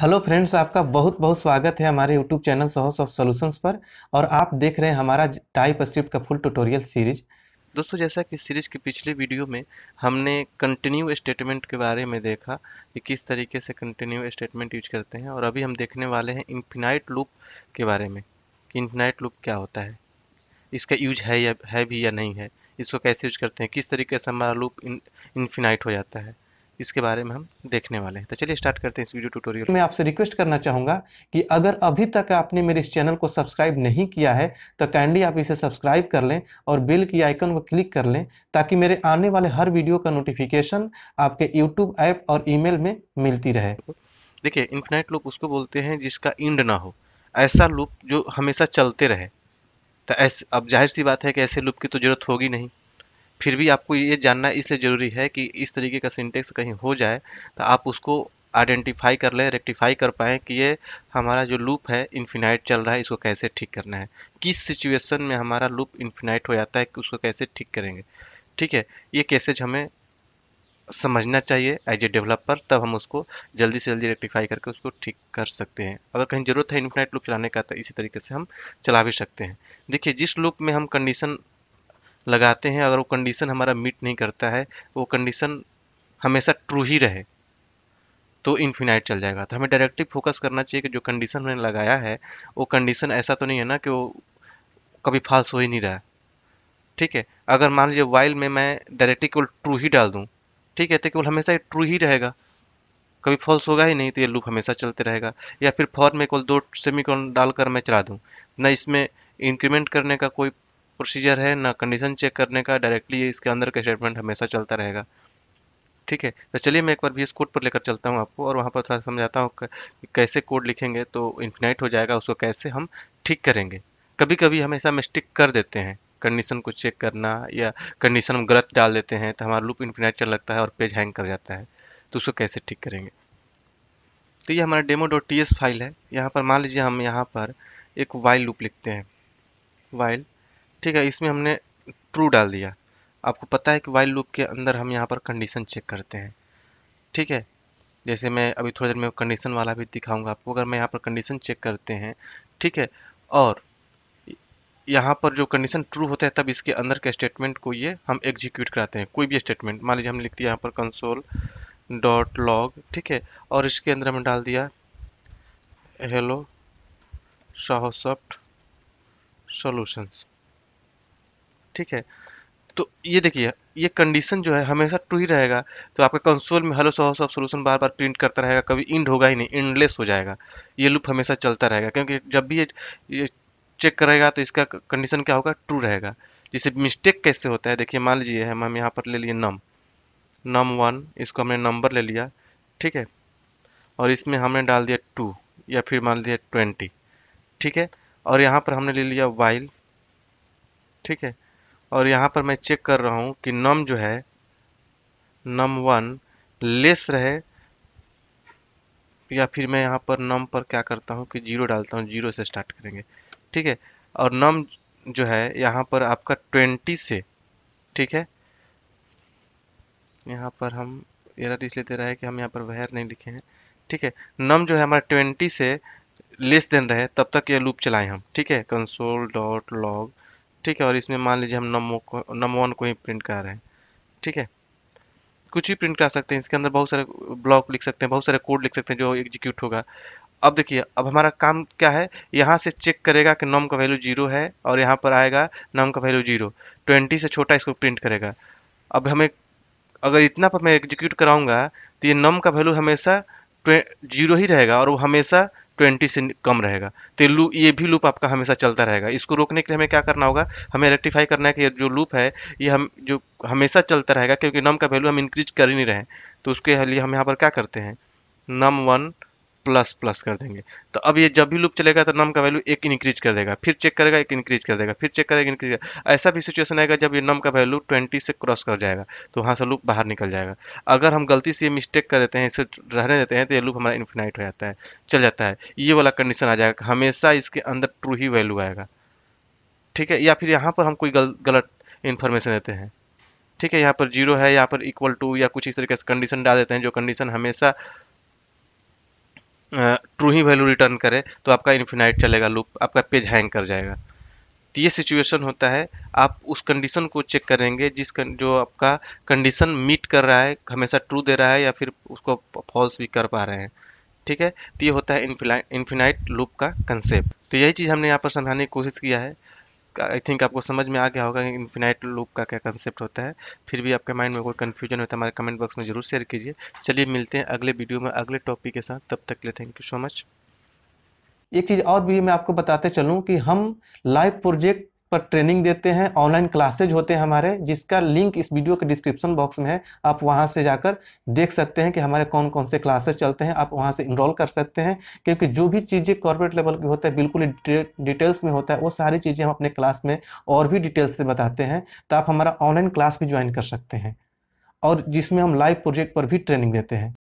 hello friends आपका बहुत बहुत स्वागत है हमारे यूट्यूब चैनल सोहस ऑफ सॉल्यूशंस पर और आप देख रहे हैं हमारा टाइप स्क्रिप्ट का फुल ट्यूटोरियल सीरीज दोस्तों जैसा कि सीरीज की पिछले वीडियो में हमने कंटिन्यू स्टेटमेंट के बारे में देखा कि किस तरीके से कंटिन्यू स्टेटमेंट यूज करते हैं और अभी हम देखने वाले हैं इन्फिनाइट लूप के बारे में कि इन्फिनाइट लूप क्या होता है इसका यूज है या है भी या नहीं है इसको कैसे यूज करते हैं किस तरीके से हमारा लूप इन्फिनाइट हो जाता है इसके बारे में हम देखने वाले हैं तो चलिए स्टार्ट करते हैं इस वीडियो ट्यूटोरियल मैं आपसे रिक्वेस्ट करना चाहूंगा कि अगर अभी तक आपने मेरे इस चैनल को सब्सक्राइब नहीं किया है तो काइंडली आप इसे सब्सक्राइब कर लें और बेल की आइकन को क्लिक कर लें ताकि मेरे आने वाले हर वीडियो का नोटिफिकेशन आपके यूट्यूब ऐप और ई में मिलती रहे देखिए इन्फिनाइट लूप उसको बोलते हैं जिसका इंड ना हो ऐसा लूप जो हमेशा चलते रहे तो ऐसे अब जाहिर सी बात है कि ऐसे लूप की तो जरूरत होगी नहीं फिर भी आपको ये जानना इसलिए ज़रूरी है कि इस तरीके का सिंटेक्स कहीं हो जाए तो आप उसको आइडेंटिफाई कर लें रेक्टिफाई कर पाएँ कि ये हमारा जो लूप है इन्फिनाइट चल रहा है इसको कैसे ठीक करना है किस सिचुएशन में हमारा लूप इन्फिनाइट हो जाता है कि उसको कैसे ठीक करेंगे ठीक है ये कैसेज हमें समझना चाहिए एज ए डेवलपर तब हम उसको जल्दी से जल्दी रेक्टिफाई करके उसको ठीक कर सकते हैं अगर कहीं ज़रूरत है इन्फिनाइट लूप चलाने का तो इसी तरीके से हम चला भी सकते हैं देखिए जिस लूप में हम कंडीशन लगाते हैं अगर वो कंडीशन हमारा मीट नहीं करता है वो कंडीशन हमेशा ट्रू ही रहे तो इन्फिनाइट चल जाएगा तो हमें डायरेक्टली फोकस करना चाहिए कि जो कंडीशन हमने लगाया है वो कंडीशन ऐसा तो नहीं है ना कि वो कभी फॉल्स हो ही नहीं रहा ठीक है अगर मान लीजिए वाइल में मैं डायरेक्टली केवल ट्रू ही डाल दूँ ठीक है तो केवल हमेशा ये ट्रू ही रहेगा कभी फॉल्स होगा ही नहीं तो ये लूप हमेशा चलते रहेगा या फिर फॉर में केवल दो सेमी डालकर मैं चला दूँ ना इसमें इंक्रीमेंट करने का कोई प्रोसीजर है ना कंडीशन चेक करने का डायरेक्टली इसके अंदर का स्टेटमेंट हमेशा चलता रहेगा ठीक है तो चलिए मैं एक बार भी इस कोड पर लेकर चलता हूँ आपको और वहाँ पर थोड़ा समझाता हूँ कि कैसे कोड लिखेंगे तो इन्फिनाइट हो जाएगा उसको कैसे हम ठीक करेंगे कभी कभी हम ऐसा मिस्टेक कर देते हैं कंडीशन को चेक करना या कंडीशन हम गलत डाल देते हैं तो हमारा लूप इन्फिनाइट चल लगता है और पेज हैंग कर जाता है तो उसको कैसे ठीक करेंगे तो ये हमारा डेमो डॉट टी फाइल है यहाँ पर मान लीजिए हम यहाँ पर एक वाइल लूप लिखते हैं वाइल ठीक है इसमें हमने ट्रू डाल दिया आपको पता है कि वाइल लूप के अंदर हम यहाँ पर कंडीशन चेक करते हैं ठीक है जैसे मैं अभी थोड़ी देर में कंडीशन वाला भी दिखाऊंगा आपको अगर मैं यहाँ पर कंडीशन चेक करते हैं ठीक है और यहाँ पर जो कंडीशन ट्रू होता है तब इसके अंदर के स्टेटमेंट को ये हम एग्जीक्यूट कराते हैं कोई भी स्टेटमेंट मान लीजिए हम लिख दिया यहाँ पर कंसोल डॉट लॉग ठीक है और इसके अंदर हमने डाल दिया हेलो शाहोसॉफ्ट सॉल्यूशंस ठीक है तो ये देखिए ये कंडीशन जो है हमेशा ट्रू ही रहेगा तो आपका कंसोल में हेलो सो सब सोल्यूशन बार बार प्रिंट करता रहेगा कभी इंड होगा ही नहीं इंडलेस हो जाएगा ये लूप हमेशा चलता रहेगा क्योंकि जब भी ये, ये चेक करेगा तो इसका कंडीशन क्या होगा ट्रू रहेगा जैसे मिस्टेक कैसे होता है देखिए मान लीजिए हम हम यहाँ पर ले लिए नम नम वन इसको हमने नंबर ले लिया ठीक है और इसमें हमने डाल दिया टू या फिर मान लिया ट्वेंटी ठीक है और यहाँ पर हमने ले लिया वाइल ठीक है और यहाँ पर मैं चेक कर रहा हूँ कि नम जो है नम वन लेस रहे या फिर मैं यहाँ पर नम पर क्या करता हूँ कि जीरो डालता हूँ जीरो से स्टार्ट करेंगे ठीक है और नम जो है यहाँ पर आपका ट्वेंटी से ठीक है यहाँ पर हम एरर इसलिए दे रहा है कि हम यहाँ पर वहर नहीं लिखे हैं ठीक है नम जो है हमारा ट्वेंटी से लेस देन रहे तब तक ये लूप चलाएं हम ठीक है कंसोल डॉट लॉग ठीक है और इसमें मान लीजिए हम नमो को नंबर वन को ही प्रिंट कर रहे हैं ठीक है कुछ भी प्रिंट कर सकते हैं इसके अंदर बहुत सारे ब्लॉक लिख सकते हैं बहुत सारे कोड लिख सकते हैं जो एग्जीक्यूट होगा अब देखिए अब हमारा काम क्या है यहाँ से चेक करेगा कि नम का वैल्यू जीरो है और यहाँ पर आएगा नम का वैल्यू जीरो ट्वेंटी से छोटा इसको प्रिंट करेगा अब हमें अगर इतना पर मैं एग्जीक्यूट कराऊंगा तो ये नम का वैल्यू हमेशा जीरो ही रहेगा और वो हमेशा ट्वेंटी से कम रहेगा तो लू ये भी लूप आपका हमेशा चलता रहेगा इसको रोकने के लिए हमें क्या करना होगा हमें रेक्टिफाई करना है कि जो लूप है ये हम जो हमेशा चलता रहेगा क्योंकि नम का वैल्यू हम इंक्रीज कर ही नहीं रहे तो उसके लिए हम यहाँ पर क्या करते हैं नम वन प्लस प्लस कर देंगे तो अब ये जब भी लूप चलेगा तो नम का वैल्यू एक इंक्रीज कर देगा फिर चेक करेगा एक इंक्रीज कर देगा फिर चेक करेगा इंक्रीज ऐसा भी सिचुएशन आएगा जब ये नम का वैल्यू ट्वेंटी से क्रॉस कर जाएगा तो वहाँ से लूप बाहर निकल जाएगा अगर हम गलती से ये मिस्टेक कर देते हैं इसे रहने देते हैं तो ये लूप हमारा इन्फिनाइट हो जाता है चल जाता है ये वाला कंडीशन आ जाएगा हमेशा इसके अंदर ट्रू ही वैल्यू आएगा ठीक है या फिर यहाँ पर हम कोई गल, गलत इन्फॉर्मेशन देते हैं ठीक है यहाँ पर जीरो है यहाँ पर इक्वल टू या कुछ इस तरीके से कंडीशन डाल देते हैं जो कंडीशन हमेशा ट्रू ही वैल्यू रिटर्न करे तो आपका इन्फिनाइट चलेगा लूप आपका पेज हैंग कर जाएगा तो ये सिचुएशन होता है आप उस कंडीशन को चेक करेंगे जिस कर, जो आपका कंडीशन मीट कर रहा है हमेशा ट्रू दे रहा है या फिर उसको फॉल्स भी कर पा रहे हैं ठीक है तो ये होता है इन्फिनाइट लूप का कंसेप्ट तो यही चीज़ हमने यहाँ पर समझाने की कोशिश किया है आई थिंक आपको समझ में आ गया होगा कि इन्फिनाइट लूप का क्या कंसेप्ट होता है फिर भी आपके माइंड में कोई कन्फ्यूजन होता है हमारे कमेंट बॉक्स में जरूर शेयर कीजिए चलिए मिलते हैं अगले वीडियो में अगले टॉपिक के साथ तब तक के लिए थैंक यू सो मच एक चीज़ और भी मैं आपको बताते चलूँ कि हम लाइव प्रोजेक्ट पर ट्रेनिंग देते हैं ऑनलाइन क्लासेज होते हैं हमारे जिसका लिंक इस वीडियो के डिस्क्रिप्शन बॉक्स में है आप वहाँ से जाकर देख सकते हैं कि हमारे कौन कौन से क्लासेज चलते हैं आप वहाँ से इनरोल कर सकते हैं क्योंकि जो भी चीज़ें कॉर्पोरेट लेवल की होता है बिल्कुल डिटेल्स में होता है वो सारी चीज़ें हम अपने क्लास में और भी डिटेल्स से बताते हैं तो आप हमारा ऑनलाइन क्लास भी ज्वाइन कर सकते हैं और जिसमें हम लाइव प्रोजेक्ट पर भी ट्रेनिंग देते हैं